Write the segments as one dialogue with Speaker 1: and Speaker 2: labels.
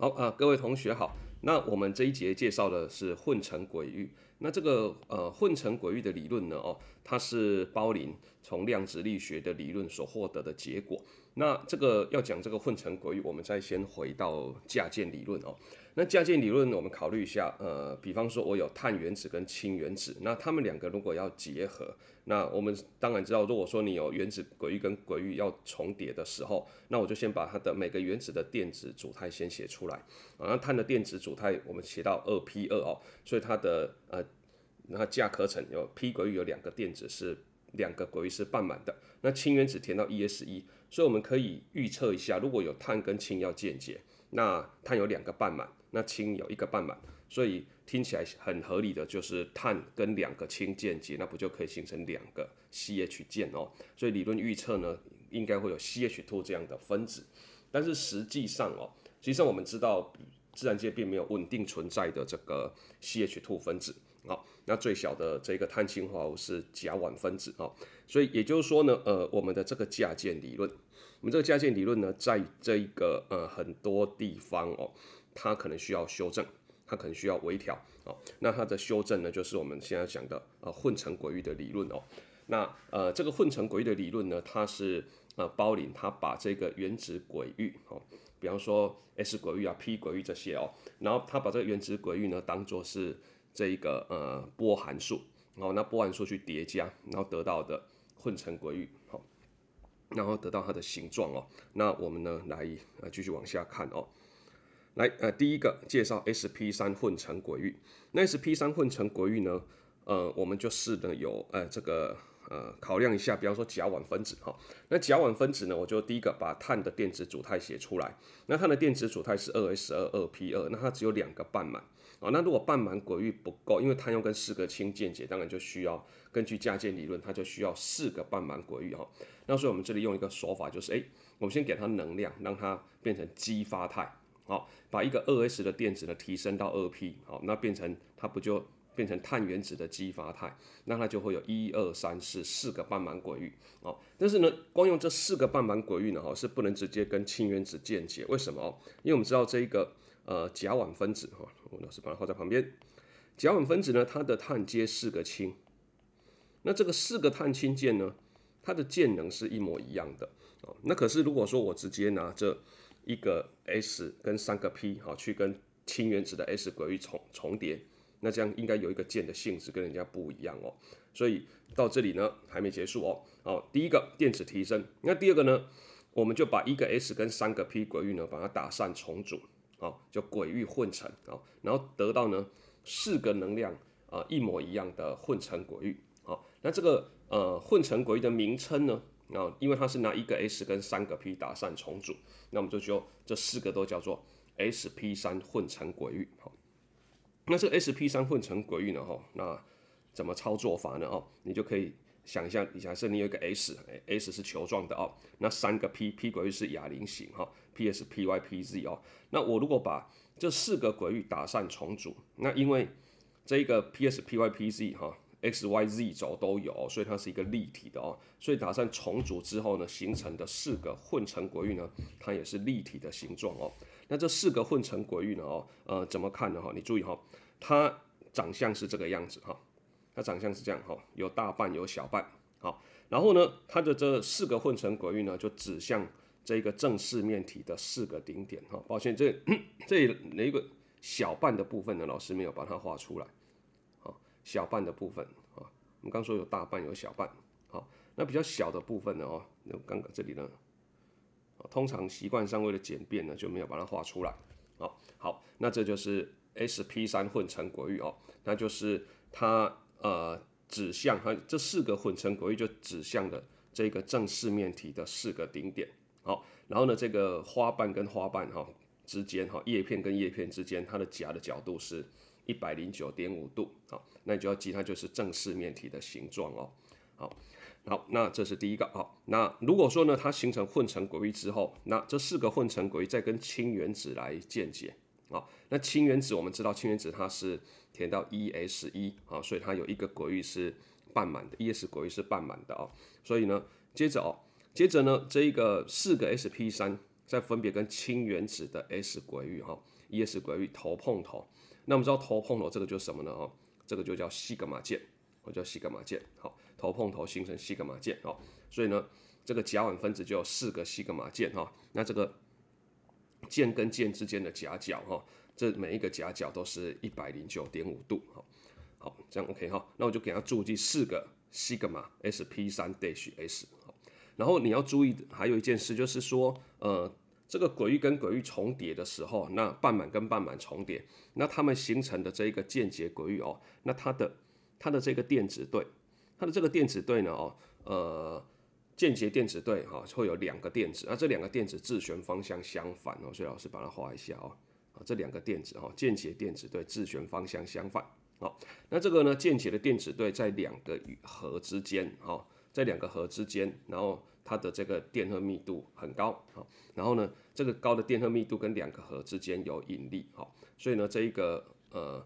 Speaker 1: 好啊，各位同学好。那我们这一节介绍的是混成轨域。那这个呃混成轨域的理论呢，哦，它是包林从量子力学的理论所获得的结果。那这个要讲这个混成轨域，我们再先回到价键理论哦。那价键理论，我们考虑一下，呃，比方说我有碳原子跟氢原子，那它们两个如果要结合，那我们当然知道，如果说你有原子轨域跟轨域要重叠的时候，那我就先把它的每个原子的电子组态先写出来啊。那碳的电子组态我们写到二 p 二哦，所以它的呃，那价壳层有 p 轨域有两个电子是。两个鬼是半满的，那氢原子填到 E S 一，所以我们可以预测一下，如果有碳跟氢要间接，那碳有两个半满，那氢有一个半满，所以听起来很合理的就是碳跟两个氢间接，那不就可以形成两个 C H 键哦？所以理论预测呢，应该会有 C H two 这样的分子，但是实际上哦，实际上我们知道自然界并没有稳定存在的这个 C H two 分子。好，那最小的这个碳氢化合物是甲烷分子啊，所以也就是说呢，呃，我们的这个价键理论，我们这个价键理论呢，在这个呃很多地方哦，它可能需要修正，它可能需要微调哦，那它的修正呢，就是我们现在讲的呃混成轨域的理论哦。那呃这个混成轨域的理论呢，它是呃包林他把这个原子轨域哦，比方说 s 轨域啊、p 轨域这些哦，然后他把这个原子轨域呢当做是这一个呃波函数，然后那波函数去叠加，然后得到的混成轨域，好，然后得到它的形状哦。那我们呢来呃继续往下看哦，来呃第一个介绍 s p 三混成轨域。那 s p 三混成轨域呢，呃我们就试着有呃这个呃考量一下，比方说甲烷分子哈。那甲烷分子呢，我就第一个把碳的电子组态写出来，那它的电子组态是二 s 二二 p 二，那它只有两个半满。哦，那如果半满鬼域不够，因为碳要跟四个氢键解，当然就需要根据价键理论，它就需要四个半满鬼域哈。那所以我们这里用一个说法，就是哎，我们先给它能量，让它变成激发态，好，把一个 2s 的电子呢提升到 2p，好，那变成它不就变成碳原子的激发态，那它就会有一二三四四个半满轨道哦，但是呢，光用这四个半满鬼域呢，哈，是不能直接跟氢原子键解，为什么？哦，因为我们知道这一个呃甲烷分子哈。我老是把它画在旁边。甲烷分子呢，它的碳接四个氢。那这个四个碳氢键呢，它的键能是一模一样的啊。那可是如果说我直接拿这一个 s 跟三个 p 哈，去跟氢原子的 s 轨域重重叠，那这样应该有一个键的性质跟人家不一样哦。所以到这里呢还没结束哦。哦，第一个电子提升，那第二个呢，我们就把一个 s 跟三个 p 轨域呢把它打散重组。好，就鬼域混成哦，然后得到呢四个能量啊一模一样的混成鬼域好，那这个呃混成鬼域的名称呢啊，因为它是拿一个 s 跟三个 p 打散重组，那我们就就这四个都叫做 sp 三混成鬼域好，那这 sp 三混成鬼域呢哈，那怎么操作法呢哦，你就可以。想象一下，假设你有一个 S，S 是球状的哦，那三个 P，P 围是哑铃型哈，P S P Y P Z 哦，那我如果把这四个轨域打散重组，那因为这个 P S P Y P Z 哈，X Y Z 轴都有，所以它是一个立体的哦，所以打散重组之后呢，形成的四个混成轨域呢，它也是立体的形状哦。那这四个混成轨域呢，哦，呃，怎么看呢？哈，你注意哈，它长相是这个样子哈。它长相是这样哈，有大半有小半，好，然后呢，它的这四个混成轨域呢，就指向这个正四面体的四个顶点哈。抱歉，这这里一个小半的部分呢，老师没有把它画出来，好，小半的部分啊，我们刚说有大半有小半，好，那比较小的部分呢，哦，那刚刚这里呢，通常习惯上为了简便呢，就没有把它画出来，哦，好，那这就是 S P 三混成轨域哦，那就是它。呃，指向哈，这四个混成轨道就指向的这个正四面体的四个顶点。好，然后呢，这个花瓣跟花瓣哈之间哈，叶片跟叶片之间，它的夹的角度是一百零九点五度。好，那你就要记它就是正四面体的形状哦。好，好，那这是第一个啊。那如果说呢，它形成混成轨道之后，那这四个混成轨道再跟氢原子来键解，好，那氢原子我们知道氢原子它是填到 e s 一啊，所以它有一个轨域是半满的，e s 轨域是半满的啊，所以呢，接着哦，接着呢，这一个四个 s p 三再分别跟氢原子的 s 轨域哈，e s 轨域头碰头，那我们知道头碰头这个就是什么呢哦，这个就叫西格玛键，我叫西格玛键，好，头碰头形成西格玛键哦。所以呢，这个甲烷分子就有四个西格玛键哈，那这个。剑跟剑之间的夹角哈，这每一个夹角都是一百零九点五度。好，好这样 OK 哈，那我就给它注记四个西格玛 SP 三 dash S。然后你要注意的还有一件事，就是说，呃，这个轨域跟轨域重叠的时候，那半满跟半满重叠，那它们形成的这一个间接轨域哦，那它的它的这个电子对，它的这个电子对呢哦，呃。间接电子对哈会有两个电子，那这两个电子自旋方向相反哦，所以老师把它画一下哦，啊这两个电子哈间接电子对自旋方向相反，好，那这个呢间接的电子对在两个核之间哈，在两个核之间，然后它的这个电荷密度很高，好，然后呢这个高的电荷密度跟两个核之间有引力，好，所以呢这一个呃。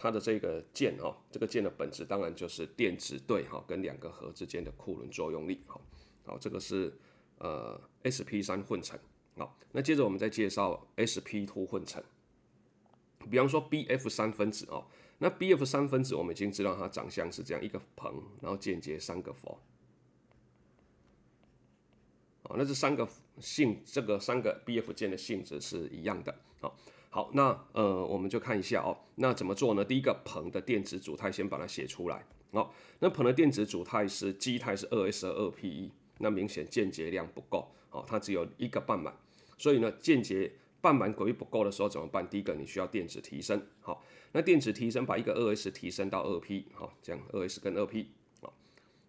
Speaker 1: 它的这个键，哈，这个键的本质当然就是电子对，哈，跟两个核之间的库仑作用力，哈。好，这个是呃 sp 三混成，好，那接着我们再介绍 sp two 混成，比方说 BF 三分子哦，那 BF 三分子我们已经知道它长相是这样一个硼，然后间接三个氟，哦，那这三个性这个三个 BF 键的性质是一样的，好。好，那呃，我们就看一下哦，那怎么做呢？第一个，硼的电子组态先把它写出来。好，那硼的电子组态是基态是 2s2p1，那明显间接量不够，好，它只有一个半满，所以呢，间接半满轨不够的时候怎么办？第一个，你需要电子提升。好，那电子提升把一个 2s 提升到 2p，好，这样 2s 跟 2p。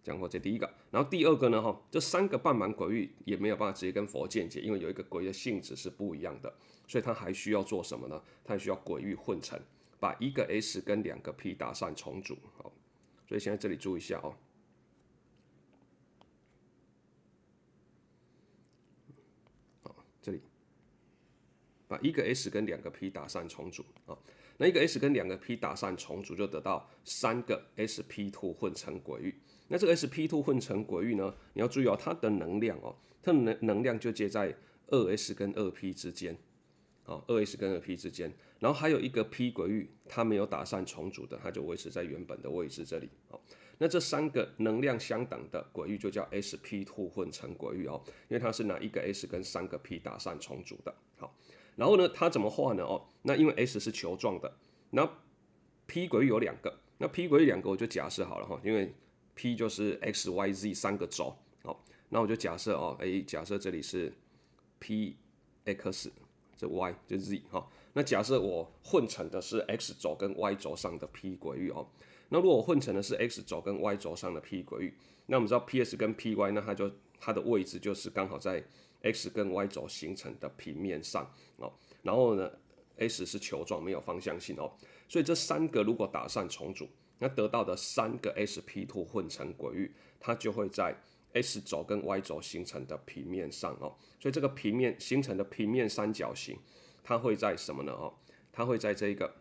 Speaker 1: 讲过这第一个，然后第二个呢？哈，这三个半满鬼域也没有办法直接跟佛见接，因为有一个鬼的性质是不一样的，所以它还需要做什么呢？它还需要鬼域混成，把一个 s 跟两个 p 打散重组。好，所以现在这里注意一下哦。好，这里把一个 s 跟两个 p 打散重组啊，那一个 s 跟两个 p 打散重组就得到三个 sp two 混成鬼域。那这个 S P two 混成鬼域呢？你要注意哦，它的能量哦，它的能能量就接在二 S 跟二 P 之间，哦，二 S 跟二 P 之间，然后还有一个 P 轨域，它没有打散重组的，它就维持在原本的位置这里，哦。那这三个能量相等的鬼域就叫 S P two 混成鬼域哦，因为它是拿一个 S 跟三个 P 打散重组的，好。然后呢，它怎么画呢？哦，那因为 S 是球状的，那 P 轨域有两个，那 P 轨域两个我就假设好了哈，因为。P 就是 XYZ 三个轴，好，那我就假设哦，A 假设这里是 Px 这 Y 就 Z 哈，那假设我混成的是 X 轴跟 Y 轴上的 P 轨域哦，那如果我混成的是 X 轴跟 Y 轴上的 P 轨域，那我们知道 p s 跟 Py 那它就它的位置就是刚好在 X 跟 Y 轴形成的平面上哦，然后呢 s 是球状没有方向性哦，所以这三个如果打散重组。那得到的三个 s p two 混成轨域，它就会在 S 轴跟 y 轴形成的平面上哦，所以这个平面形成的平面三角形，它会在什么呢？哦，它会在这个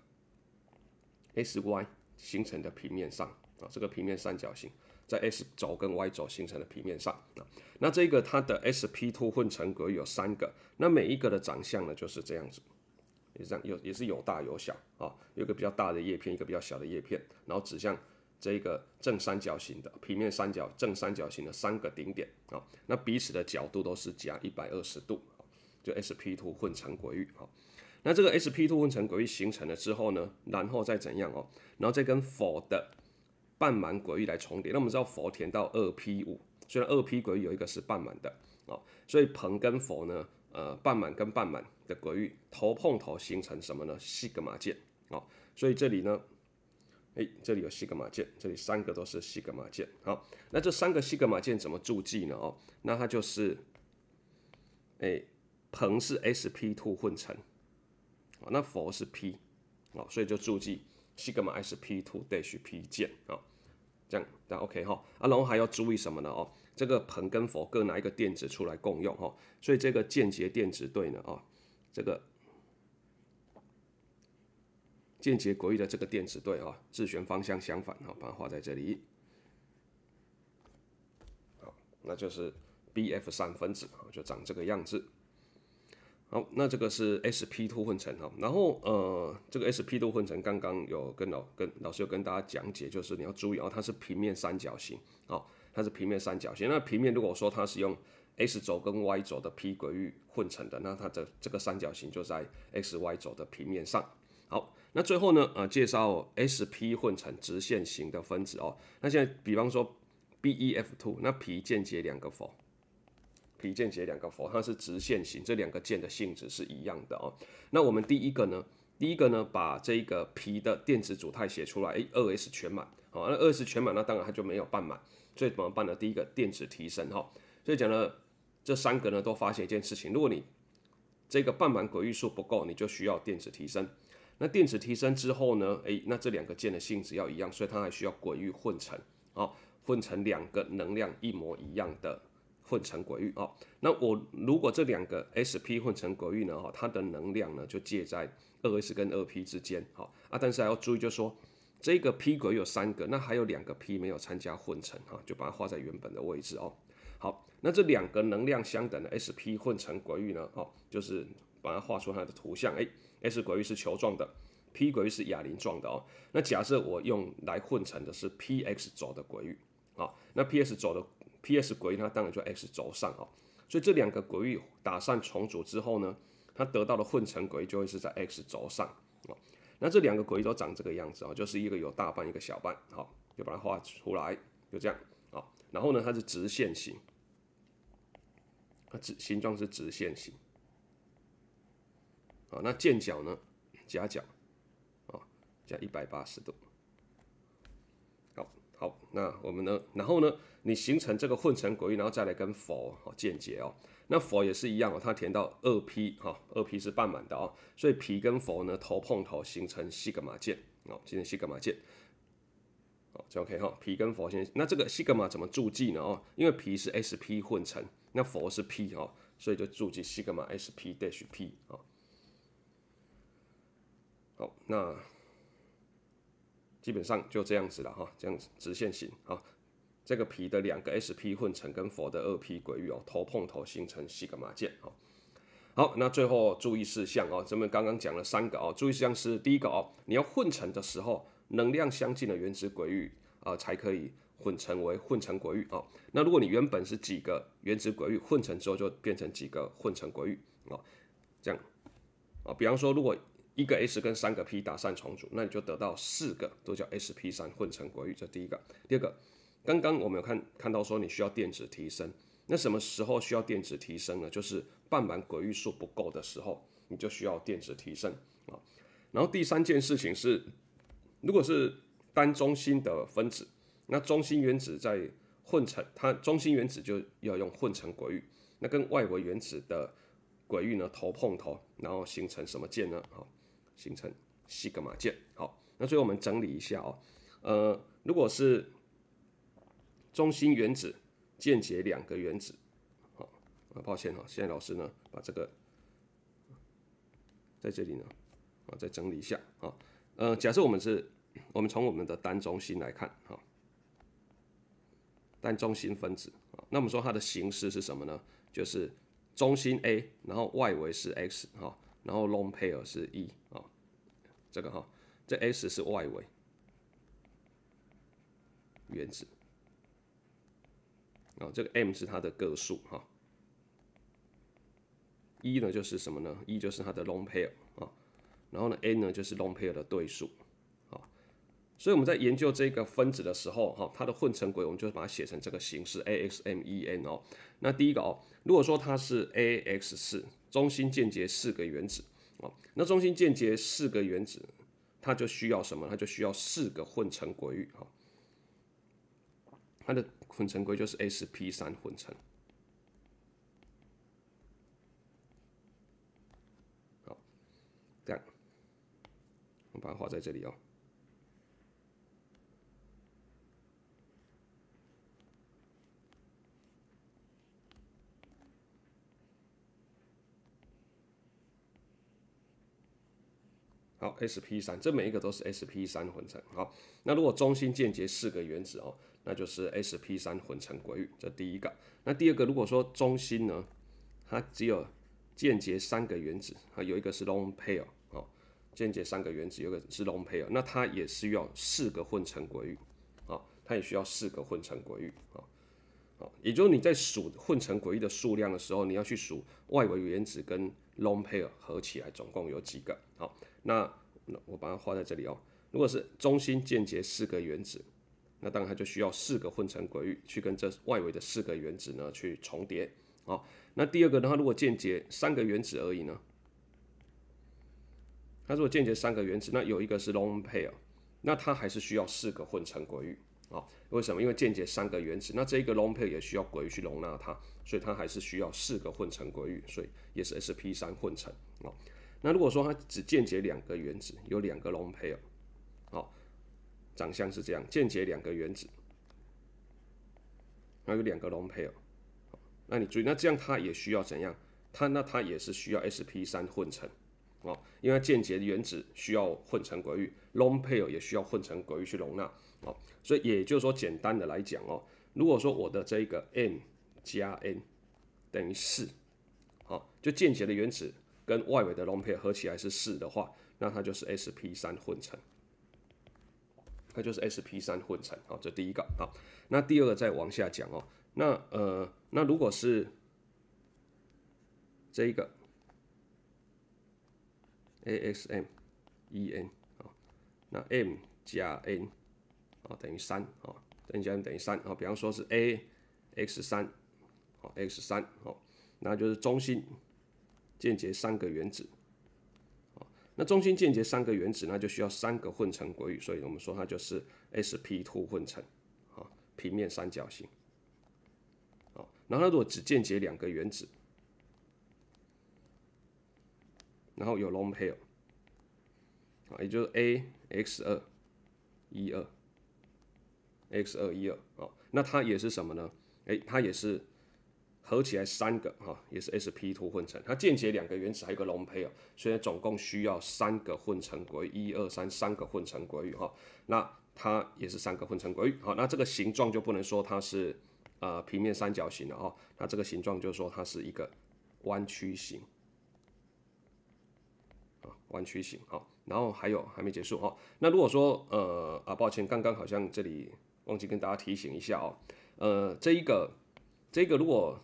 Speaker 1: S y 形成的平面上啊，这个平面三角形在 S 轴跟 y 轴形成的平面上啊，那这个它的 s p two 混成轨有三个，那每一个的长相呢就是这样子。这样有也是有大有小啊，有个比较大的叶片，一个比较小的叶片，然后指向这个正三角形的平面三角正三角形的三个顶点啊，那彼此的角度都是夹一百二十度啊，就 s p o 混成轨域啊。那这个 s p o 混成轨域形成了之后呢，然后再怎样哦？然后再跟佛的半满轨域来重叠。那我们知道佛填到二 p 五，虽然二 p 轨域有一个是半满的啊，所以棚跟佛呢？呃，半满跟半满的轨域头碰头形成什么呢？西格玛键，哦，所以这里呢，哎，这里有西格玛键，这里三个都是西格玛键，好，那这三个西格玛键怎么注记呢？哦，那它就是，哎，硼是 s p two 混成，啊，那氟是 p，哦，所以就注记西格玛 s p two dash p 键，啊，这样，这样 OK 哈，啊，然后还要注意什么呢？哦。这个硼跟氟各拿一个电子出来共用哈，所以这个间接电子对呢啊，这个间接国域的这个电子对啊，自旋方向相反哈，把它画在这里。好，那就是 BF 三分子啊，就长这个样子。好，那这个是 sp two 混成哈，然后呃，这个 sp two 混成刚刚有跟老跟老师有跟大家讲解，就是你要注意啊，它是平面三角形哦。它是平面三角形。那平面如果说它是用 x 轴跟 y 轴的 p 轨域混成的，那它的这个三角形就在 x y 轴的平面上。好，那最后呢，呃，介绍 s p 混成直线型的分子哦。那现在比方说 B E F 2，那皮键结两个否？皮键结两个否？它是直线型，这两个键的性质是一样的哦。那我们第一个呢？第一个呢，把这个皮的电子组态写出来，二 S 全满，好，那二 S 全满，那当然它就没有半满，所以怎么办呢？第一个电子提升，哈，所以讲了这三个呢，都发现一件事情，如果你这个半满鬼域数不够，你就需要电子提升。那电子提升之后呢，诶，那这两个键的性质要一样，所以它还需要鬼域混成，啊，混成两个能量一模一样的。混成鬼域哦，那我如果这两个 S P 混成鬼域呢？哈，它的能量呢就介在二 S 跟二 P 之间，好啊，但是还要注意就说这个 P 鬼有三个，那还有两个 P 没有参加混成，哈，就把它画在原本的位置哦。好，那这两个能量相等的 S P 混成鬼域呢？哦，就是把它画出它的图像。哎，S 鬼域是球状的，P 鬼域是哑铃状的哦。那假设我用来混成的是 P X 轴的鬼域，啊，那 P S 轴的。P S 轨它当然在 X 轴上啊，所以这两个轨道打散重组之后呢，它得到的混成轨就会是在 X 轴上啊。那这两个轨都长这个样子啊，就是一个有大半，一个小半，好，就把它画出来，就这样啊。然后呢，它是直线型，它直形状是直线型，啊。那剑角呢？夹角啊，加一百八十度。好，那我们呢？然后呢？你形成这个混成轨道，然后再来跟佛哦间接哦。那佛也是一样哦，它填到二 p 哈，二 p 是半满的哦，所以 p 跟佛呢头碰头形成西格玛键哦，形成西格玛键哦就 OK 哈。p 跟佛先，那这个西格玛怎么注记呢？哦，因为 p 是 sp 混成，那佛是 p 哦，所以就注记西格玛 sp dash p 啊。好，那。基本上就这样子了哈，这样子直线型啊，这个皮的两个 sp 混成跟佛的二 p 轨域哦头碰头形成西格玛键哦。好，那最后注意事项哦，咱们刚刚讲了三个哦，注意事项是第一个哦，你要混成的时候能量相近的原子轨域啊才可以混成为混成轨域哦。那如果你原本是几个原子轨域混成之后就变成几个混成轨域哦，这样啊，比方说如果一个 S 跟三个 P 打散重组，那你就得到四个，都叫 SP 三混成轨域。这第一个，第二个，刚刚我们有看看到说你需要电子提升，那什么时候需要电子提升呢？就是半满轨域数不够的时候，你就需要电子提升啊。然后第三件事情是，如果是单中心的分子，那中心原子在混成，它中心原子就要用混成轨域，那跟外围原子的轨域呢头碰头，然后形成什么键呢？好，形成西格玛键。好，那所以我们整理一下哦。呃，如果是中心原子，间接两个原子。好，啊，抱歉哈，现在老师呢把这个在这里呢啊再整理一下啊。呃，假设我们是，我们从我们的单中心来看哈，单中心分子啊，那我们说它的形式是什么呢？就是中心 A，然后外围是 X 哈。然后 lone pair 是一啊，这个哈，这 S 是外围原子啊，这个 M 是它的个数哈，一呢就是什么呢？一就是它的 lone pair 啊，然后呢，n 呢就是 lone pair 的对数啊，所以我们在研究这个分子的时候哈，它的混成轨我们就把它写成这个形式 AXMEn 哦，那第一个哦，如果说它是 AX 四。中心间接四个原子，啊，那中心间接四个原子，它就需要什么？它就需要四个混成规律啊，它的混成规就是 S P 三混成。好，这样，我把它画在这里啊。好，sp 三，这每一个都是 sp 三混成。好，那如果中心间接四个原子哦，那就是 sp 三混成轨域。这第一个。那第二个，如果说中心呢，它只有间接三个原子，啊，有一个是 lone pair 哦，间接三个原子，有一个是 lone pair，那它也需要四个混成轨域。啊，它也需要四个混成轨域。啊，啊，也就是你在数混成轨域的数量的时候，你要去数外围原子跟 long pair 合起来总共有几个？好，那我把它画在这里哦。如果是中心间接四个原子，那当然它就需要四个混成轨域去跟这外围的四个原子呢去重叠。好，那第二个呢，它如果间接三个原子而已呢，它如果间接三个原子，那有一个是 long pair，那它还是需要四个混成轨域。啊，为什么？因为间接三个原子，那这一个 l o n g pair 也需要鬼道去容纳它，所以它还是需要四个混成鬼域，所以也是 s p 三混成。啊，那如果说它只间接两个原子，有两个 l o n g pair，哦，长相是这样，间接两个原子，还有两个 l o n g pair，那你注意，那这样它也需要怎样？它那它也是需要 s p 三混成。哦，因为间接的原子需要混成鬼域 lone pair 也需要混成鬼域去容纳。哦，所以也就是说，简单的来讲，哦，如果说我的这一个 n 加 n 等于四，好，就间接的原子跟外围的 lone pair 合起来是四的话，那它就是 sp 三混成，它就是 sp 三混成。哦，这第一个。好，那第二个再往下讲哦。那呃，那如果是这一个。A X M E N 啊，那 M 加 N 啊等于三啊，N 加 N 等于三啊。比方说是 A X 三啊，X 三哦，那就是中心间接三个原子啊。那中心间接三个原子，那就需要三个混成轨语，所以我们说它就是 S P two 混成啊，平面三角形啊。然后如果只间接两个原子。然后有 lone pair，啊，也就是 a x 二一二 x 二一二哦，那它也是什么呢？哎，它也是合起来三个哈，也是 sp two 混成，它间接两个原子，还有个 lone pair，所以总共需要三个混成轨，一二三，三个混成轨道哈，那它也是三个混成轨好，那这个形状就不能说它是呃平面三角形了哦，那这个形状就说它是一个弯曲形。弯曲型哦。然后还有还没结束哈。那如果说，呃，啊，抱歉，刚刚好像这里忘记跟大家提醒一下哦。呃，这一个，这一个如果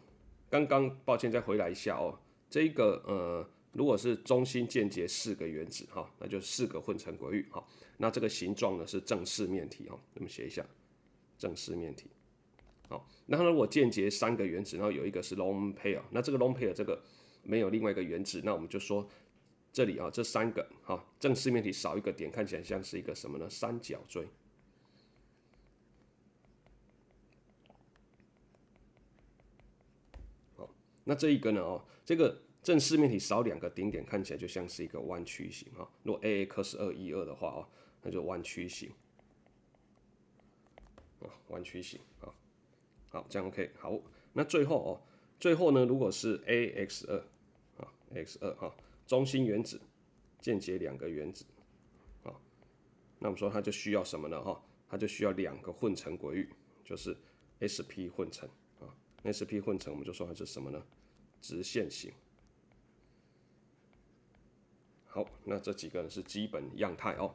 Speaker 1: 刚刚抱歉再回来一下哦。这一个，呃，如果是中心间接四个原子哈，那就是四个混成轨道哈。那这个形状呢是正四面体哈。我们写一下正四面体。好，那如果间接三个原子，然后有一个是 lone pair，那这个 lone pair 这个没有另外一个原子，那我们就说。这里啊，这三个哈正四面体少一个点，看起来像是一个什么呢？三角锥。好，那这一个呢？哦，这个正四面体少两个顶点，看起来就像是一个弯曲形啊。如果 a a 克是二一二的话啊，那就弯曲形啊，弯曲形啊。好，这样 OK。好，那最后哦，最后呢，如果是 a x 二啊，x 二哈。中心原子，间接两个原子，啊，那我们说它就需要什么呢？哈，它就需要两个混成轨道，就是 sp 混成啊，sp 混成我们就说它是什么呢？直线型。好，那这几个是基本样态哦。